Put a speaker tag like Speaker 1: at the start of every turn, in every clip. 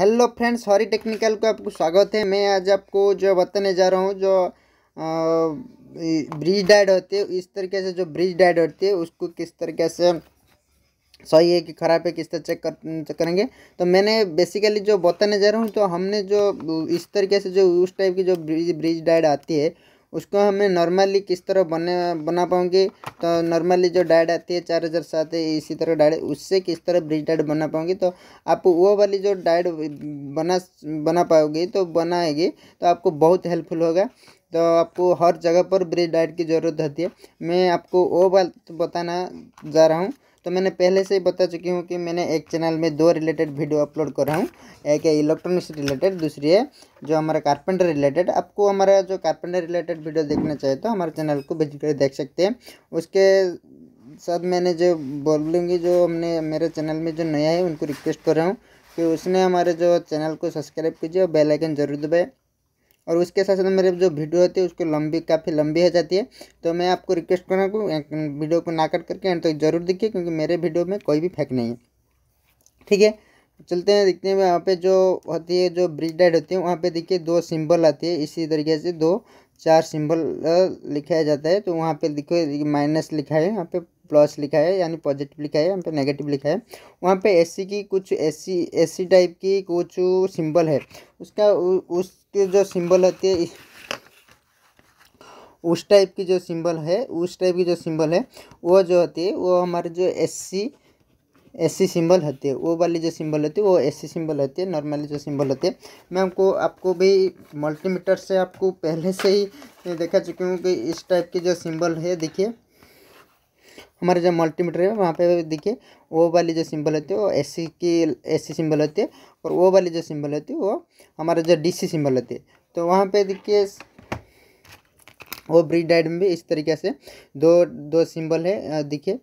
Speaker 1: hello friends हॉरी technical को आपको स्वागत है मैं आज आपको जो बताने जा रहा हूँ जो ब्रिज डाइड होती है इस तरीके से जो ब्रिज डाइड होती है उसको किस तरीके से सही है कि ख़राब है किस तरह चेक कर चेक करेंगे तो मैंने बेसिकली जो बताने जा रहा हूँ तो हमने जो इस तरीके से जो उस टाइप की जो ब्रिज ब्रिज डाइड आती है उसको हमें नॉर्मली किस तरह बने बना पाऊँगे तो नॉर्मली जो डाइट आती है चार हज़ार सात इसी तरह डाइट उससे किस तरह ब्रिज डाइट बना पाऊँगी तो आप वो वाली जो डाइट बना बना पाओगे तो बनाएगी तो आपको बहुत हेल्पफुल होगा तो आपको हर जगह पर ब्रिज डाइट की ज़रूरत होती है मैं आपको वो बात बताना जा रहा हूँ तो मैंने पहले से ही बता चुकी हूँ कि मैंने एक चैनल में दो रिलेटेड वीडियो अपलोड कर रहा हूँ एक है इलेक्ट्रॉनिक्स रिलेटेड दूसरी है जो हमारा कारपेंटर रिलेटेड आपको हमारा जो कारपेंटर रिलेटेड वीडियो देखना चाहिए तो हमारे चैनल को भेज कर देख सकते हैं उसके साथ मैंने जो बोल लूँगी जो हमने मेरे चैनल में जो नया है उनको रिक्वेस्ट कर रहा हूँ कि उसने हमारे जो चैनल को सब्सक्राइब कीजिए और बेलाइकन जरूर दबाए और उसके साथ साथ मेरे जो वीडियो होती है उसको लंबी काफ़ी लंबी हो जाती है तो मैं आपको रिक्वेस्ट को वीडियो को ना कट करके एंड तक तो जरूर देखिए क्योंकि मेरे वीडियो में कोई भी फेंक नहीं है ठीक है चलते हैं देखते हैं वहाँ पे जो होती है जो ब्रिज डाइड होती है वहाँ पे देखिए दो सिंबल आती है इसी तरीके से दो चार सिंबल लिखाया जाता है तो वहाँ पे देखो माइनस लिखा है यहाँ पे प्लस लिखा है यानी पॉजिटिव लिखा है यहाँ पे नेगेटिव लिखा है वहाँ पे एससी की कुछ एससी सी टाइप की कुछ सिंबल है उसका उ, उसके जो सिंबल होती है उस टाइप की जो सिंबल है उस टाइप की जो सिंबल है वो जो होती है वो हमारे जो एस सी सिंबल होती है वो वाली जो सिंबल होती है वो सी सिंबल होती है नॉर्मली जो सिंबल होते हैं मैं आपको आपको भी मल्टीमीटर से आपको पहले से ही देखा चुकी हूँ कि इस टाइप की जो सिंबल है देखिए हमारे जो मल्टीमीटर है वहाँ पे देखिए ओ वाली जो सिंबल होती है वो एस की सी सिंबल होती है और ओ वाली जो सिंबल होती है वो हमारा जो डी सिंबल होती है तो वहाँ पर देखिए वो ब्रिज डाइड में भी इस तरीके से दो दो सिंबल है देखिए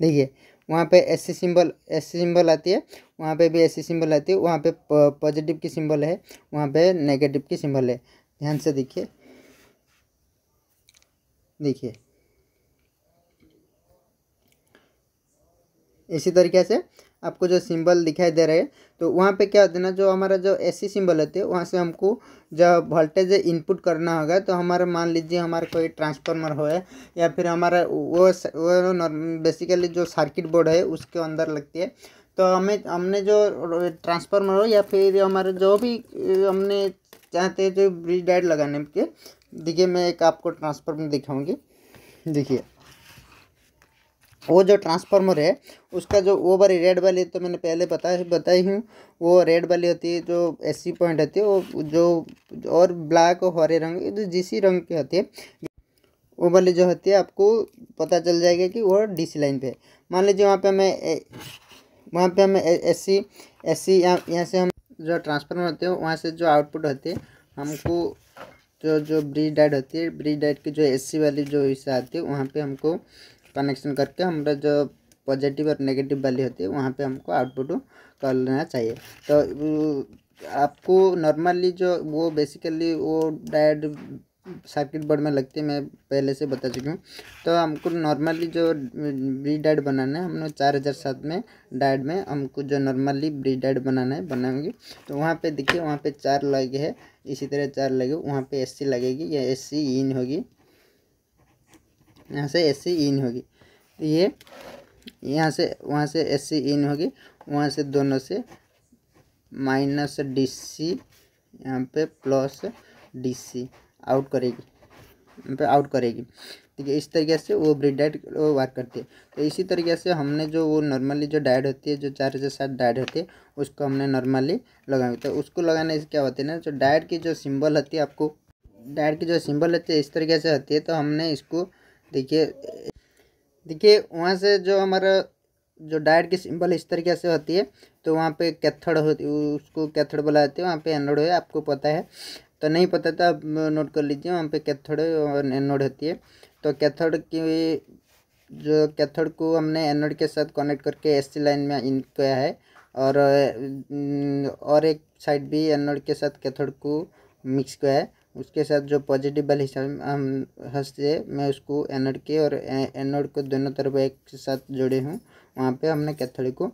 Speaker 1: देखिए वहाँ पे S C symbol S C symbol आती है वहाँ पे भी एस सी सिंबल आती है वहाँ पे पॉजिटिव की सिंबल है वहाँ पे नेगेटिव की सिंबल है ध्यान से देखिए देखिए इसी तरीके से आपको जो सिंबल दिखाई दे रहे हैं तो वहाँ पे क्या होता है ना जो हमारा जो एसी सिंबल होते हैं वहाँ से हमको जब वोल्टेज इनपुट करना होगा तो हमारा मान लीजिए हमारा कोई ट्रांसफार्मर हो या फिर हमारा वो वो बेसिकली जो सर्किट बोर्ड है उसके अंदर लगती है तो हमें हमने जो ट्रांसफार्मर हो या फिर हमारे जो भी हमने चाहते हैं जो ब्रिज डाइट लगाने के देखिए मैं एक आपको ट्रांसफार्मर दिखाऊंगी देखिए वो जो ट्रांसफार्मर है उसका जो वो वाली रेड वाली तो मैंने पहले बता बताई हूँ वो रेड वाली होती है जो एसी पॉइंट होती है वो जो और ब्लैक और हरे रंग जो तो जिसी रंग के होते हैं वो वाली जो होती है आपको पता चल जाएगा कि वो सी लाइन पे मान लीजिए वहाँ पे हमें वहाँ पे हमें ए सी एस सी यहाँ से हम जो ट्रांसफार्मर होते हैं वहाँ से जो आउटपुट होते हैं हमको जो जो ब्रिज डाइट होती है ब्रिज डाइट की जो एससी वाली जो हिस्सा आती है वहाँ पे हमको कनेक्शन करके हमारा जो पॉजिटिव और नेगेटिव वाली होती है वहाँ पे हमको आउटपुट कर लेना चाहिए तो आपको नॉर्मली जो वो बेसिकली वो डायड सर्किट बोर्ड में लगती है मैं पहले से बता चुकी हूँ तो हमको नॉर्मली जो ब्री डाइड बनाना है हमने चार हज़ार सात में डाइड में हमको जो नॉर्मली ब्री डाइड बनाना है बनाएंगे तो वहाँ पे देखिए वहाँ पे चार लगे है इसी तरह चार लगे वहाँ पे एस सी लगेगी या एस सी इन होगी यहाँ से एस सी इन होगी तो ये यहाँ से वहाँ से एस सी इन होगी वहाँ से दोनों से माइनस डी सी यहाँ पे प्लस डी सी आउट करेगी यहाँ पे आउट करेगी ठीक है इस तरीके से वो ब्रिड डाइट वर्क करती है तो इसी तरीके से हमने जो वो नॉर्मली जो डाइट होती है जो चार से सात डाइट होती है उसको हमने नॉर्मली लगाए तो उसको लगाने से क्या होती है ना जो तो डाइट की जो सिंबल होती है आपको डाइट की जो सिंबल होती है इस तरीके से होती है तो हमने इसको देखिए देखिए वहाँ से जो हमारा जो डाइट की सिंबल इस तरीके से होती है तो वहाँ पर कैथड़ होती उसको कैथड़ बोला जाता है वहाँ पर एनोड है आपको पता है तो नहीं पता था तो आप नोट कर लीजिए वहाँ पे कैथड़ और एनोड होती है तो कैथोड की जो कैथोड को हमने एनोड के साथ कनेक्ट करके एस लाइन में इन किया है और और एक साइड भी एनोड के साथ कैथोड को मिक्स किया है उसके साथ जो पॉजिटिव हिसाब हम हंसते मैं उसको एनोड के और एनोड को दोनों तरफ एक साथ जोड़े हूँ वहाँ पे हमने कैथोड को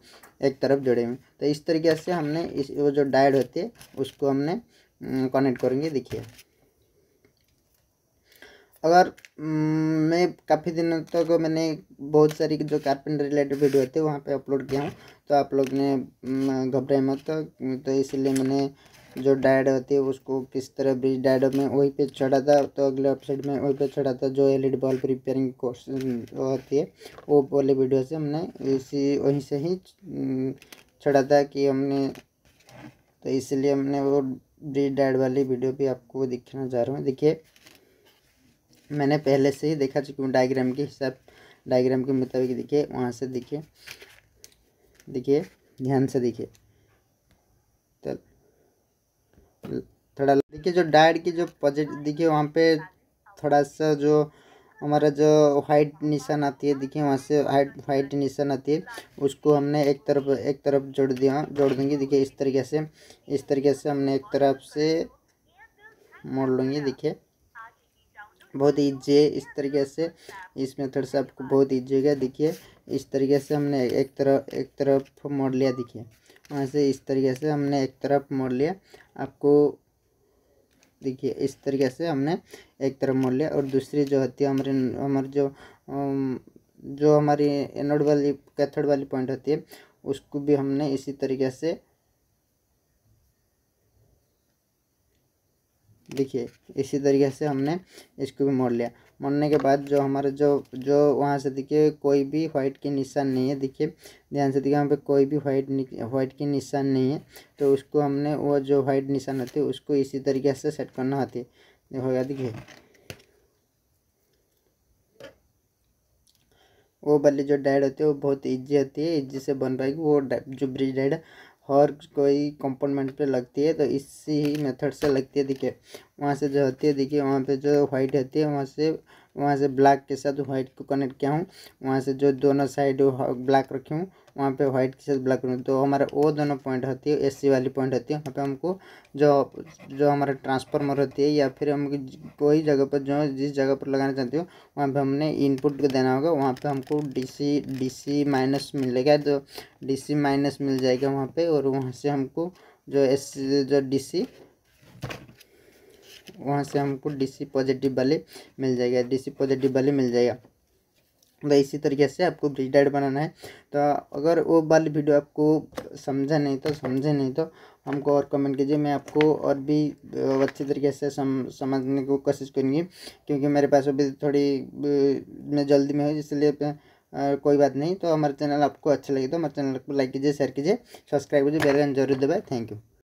Speaker 1: एक तरफ जोड़े हुए तो इस तरीके से हमने इस वो जो डायड होती है उसको हमने कनेक्ट करेंगे देखिए अगर मैं काफ़ी दिनों तक तो मैंने बहुत सारी जो कारपेंटर रिलेटेड वीडियो थे वहाँ पे अपलोड किया हूँ तो आप लोग ने घबराए मत तो इसीलिए मैंने जो डायड होती है उसको किस तरह ब्रिज डायड में वहीं पे चढ़ा था तो अगले वेबसाइट में वहीं पे चढ़ा था जो L E bulb repairing course होती है वो बोले वीडियो से हमने इसी वहीं से ही चढ़ा था कि हमने तो इसलिए हमने वो ब्रिज डायड वाली वीडियो भी आपको दिखाना चाह रहा हूँ देखिए मैंने पहले से ही देखा चूँकि डायग्राम के हिसाब डायग्राम के मुताबिक देखिए वहाँ से देखिए देखिए ध्यान से देखिए तो थोड़ा देखिए जो डायड की जो पॉजिटिव देखिए वहाँ पे थोड़ा सा जो हमारा जो वाइट निशान आती है देखिए वहाँ से वाइट वाइट निशान आती है उसको हमने एक तरफ एक तरफ जोड़ दिया जोड़ देंगे देखिए इस तरीके से इस तरीके से हमने एक तरफ से मोड़ लेंगे देखिए बहुत ईजी है इस तरीके से इस मेथड से आपको बहुत ईजी होगा देखिए इस तरीके से हमने एक तरफ एक तरफ मोड़ लिया देखिए वहाँ से इस तरीके से हमने एक तरफ मोड़ लिया आपको देखिए इस तरीके से हमने एक तरफ मोड़ लिया और दूसरी जो होती है हमारे हमारे जो जो हमारी एनोड वाली कैथड वाली पॉइंट होती है उसको भी हमने इसी तरीके से देखिए इसी तरीके से हमने इसको भी मोड़ लिया मोड़ने के बाद जो हमारे जो जो वहाँ से देखिए कोई भी व्हाइट के निशान नहीं है देखिए ध्यान से देखिए वहाँ पे कोई भी व्हाइट व्हाइट के निशान नहीं है तो उसको हमने वो जो व्हाइट निशान होती है उसको इसी तरीके से सेट करना होती है होगा देखिए वो वाली जो डाइड होती है वो बहुत ईजी होती है ईजी से बन पाएगी वो जो ब्रिज डाइड हर कोई कंपोनमेंट पे लगती है तो इसी ही मेथड से लगती है देखिए वहाँ से जो होती है देखिए वहाँ पे जो व्हाइट होती है वहाँ से वहाँ से ब्लैक के साथ वाइट को कनेक्ट किया हूँ वहाँ से जो दोनों साइड ब्लैक रखी हूँ वहाँ पे व्हाइट के साथ ब्लैक करेंगे तो हमारे वो दोनों पॉइंट होती है एसी वाली पॉइंट होती है वहाँ पे हमको जो जो हमारे ट्रांसफार्मर होती है या फिर हम कोई जगह पर जो जिस जगह पर लगाना चाहते हो वहाँ पे हमने इनपुट देना होगा वहाँ पे हमको डीसी डीसी माइनस मिलेगा तो डीसी माइनस मिल जाएगा वहाँ पर और वहाँ से हमको जो एस जो सी वहाँ से हमको डीसी पॉजिटिव वाली मिल जाएगा डीसी पॉजिटिव वाली मिल जाएगा मतलब इसी तरीके से आपको ब्रिज डाइट बनाना है तो अगर वो वाली वीडियो आपको समझा नहीं तो समझे नहीं तो हमको और कमेंट कीजिए मैं आपको और भी अच्छे तरीके से सम, समझने को कोशिश करूँगी क्योंकि मेरे पास अभी थोड़ी मैं जल्दी में हूँ इसलिए कोई बात नहीं तो हमारे चैनल आपको अच्छा लगे तो हमारे चैनल को लाइक कीजिए शेयर कीजिए सब्सक्राइब कीजिए बेल जरूर दबाए थैंक यू